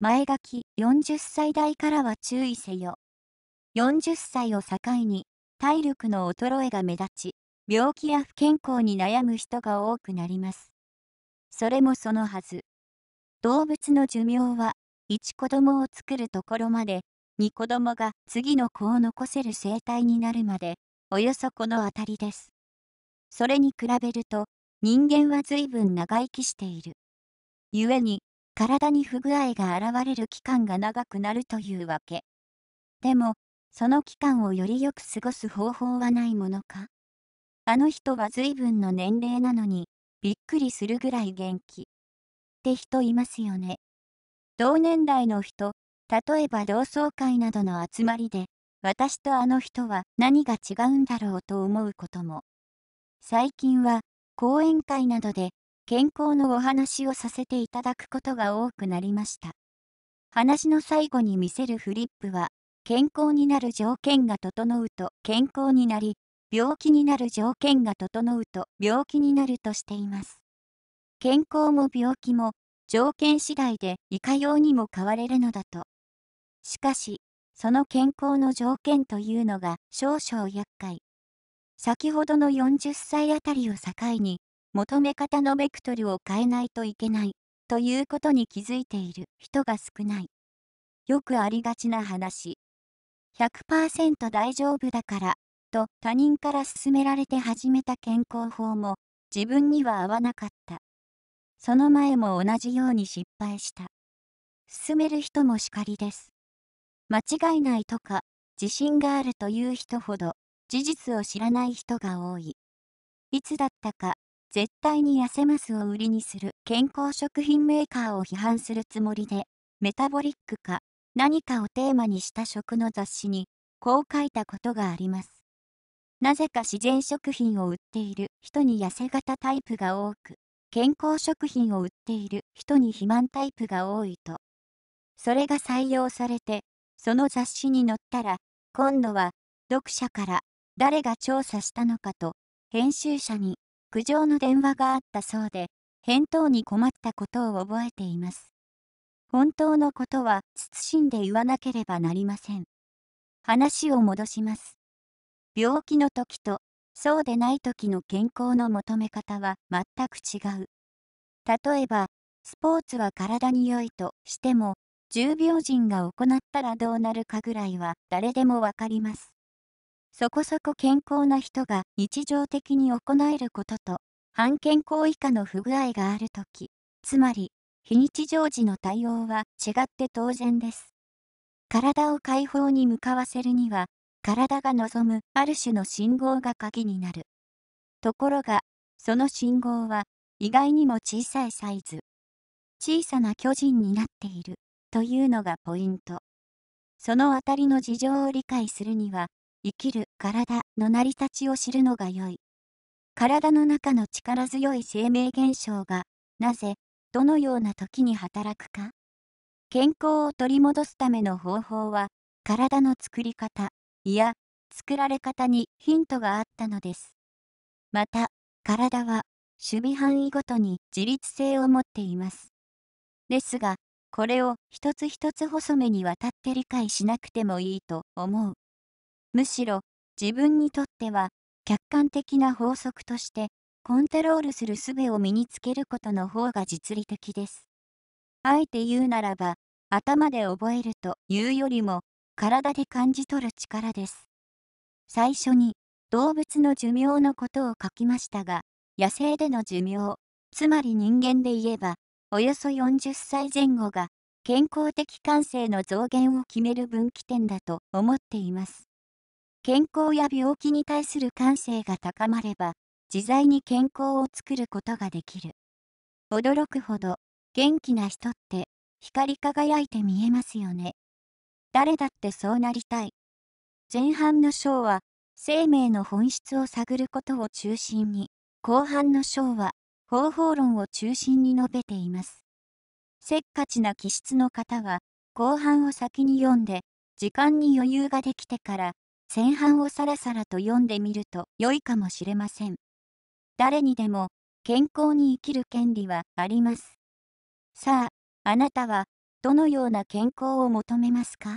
前書き40歳代からは注意せよ。40歳を境に、体力の衰えが目立ち、病気や不健康に悩む人が多くなります。それもそのはず。動物の寿命は、1子供を作るところまで、2子供が次の子を残せる生態になるまで、およそこのあたりです。それに比べると、人間は随分長生きしている。えに、体に不具合が現れる期間が長くなるというわけ。でも、その期間をよりよく過ごす方法はないものか。あの人は随分の年齢なのに、びっくりするぐらい元気。って人いますよね。同年代の人、例えば同窓会などの集まりで、私とあの人は何が違うんだろうと思うことも。最近は、講演会などで健康のお話をさせていただくことが多くなりました。話の最後に見せるフリップは、健康になる条件が整うと健康になり、病気になる条件が整うと病気になるとしています。健康も病気も条件次第でいかようにも変われるのだと。しかし、その健康の条件というのが少々厄介。先ほどの40歳あたりを境に、求め方のベクトルを変えないといけないということに気づいている人が少ない。よくありがちな話。100%大丈夫だからと他人から勧められて始めた健康法も自分には合わなかった。その前も同じように失敗した。勧める人も叱りです。間違いないとか自信があるという人ほど事実を知らない人が多い。いつだったか絶対に痩せますを売りにする健康食品メーカーを批判するつもりで、メタボリックか何かをテーマにした食の雑誌にこう書いたことがあります。なぜか自然食品を売っている人に痩せ型タイプが多く、健康食品を売っている人に肥満タイプが多いと。それが採用されて、その雑誌に載ったら、今度は読者から誰が調査したのかと編集者に苦情の電話があったそうで、返答に困ったことを覚えています。本当のことは謹んで言わなければなりません。話を戻します。病気の時とそうでない時の健康の求め方は全く違う。例えば、スポーツは体に良いとしても、重病人が行ったらどうなるかぐらいは誰でもわかります。そこそこ健康な人が日常的に行えることと、反健康以下の不具合があるとき、つまり、非日常時の対応は違って当然です。体を解放に向かわせるには、体が望むある種の信号が鍵になる。ところが、その信号は意外にも小さいサイズ。小さな巨人になっているというのがポイント。そのあたりの事情を理解するには、生きる体の成り立ちを知るのが良い。体の中の力強い生命現象が、なぜ、どのような時に働くか。健康を取り戻すための方法は、体の作り方、いや、作られ方にヒントがあったのです。また、体は、守備範囲ごとに自律性を持っています。ですが、これを一つ一つ細めにわたって理解しなくてもいいと思う。むしろ自分にとっては客観的な法則としてコントロールする術を身につけることの方が実利的です。あえて言うならば頭で覚えるというよりも体で感じ取る力です。最初に動物の寿命のことを書きましたが野生での寿命つまり人間で言えばおよそ40歳前後が健康的感性の増減を決める分岐点だと思っています。健康や病気に対する感性が高まれば、自在に健康を作ることができる。驚くほど、元気な人って、光り輝いて見えますよね。誰だってそうなりたい。前半の章は、生命の本質を探ることを中心に、後半の章は、方法論を中心に述べています。せっかちな気質の方は、後半を先に読んで、時間に余裕ができてから、前半をさらさらと読んでみると良いかもしれません。誰にでも健康に生きる権利はあります。さあ、あなたはどのような健康を求めますか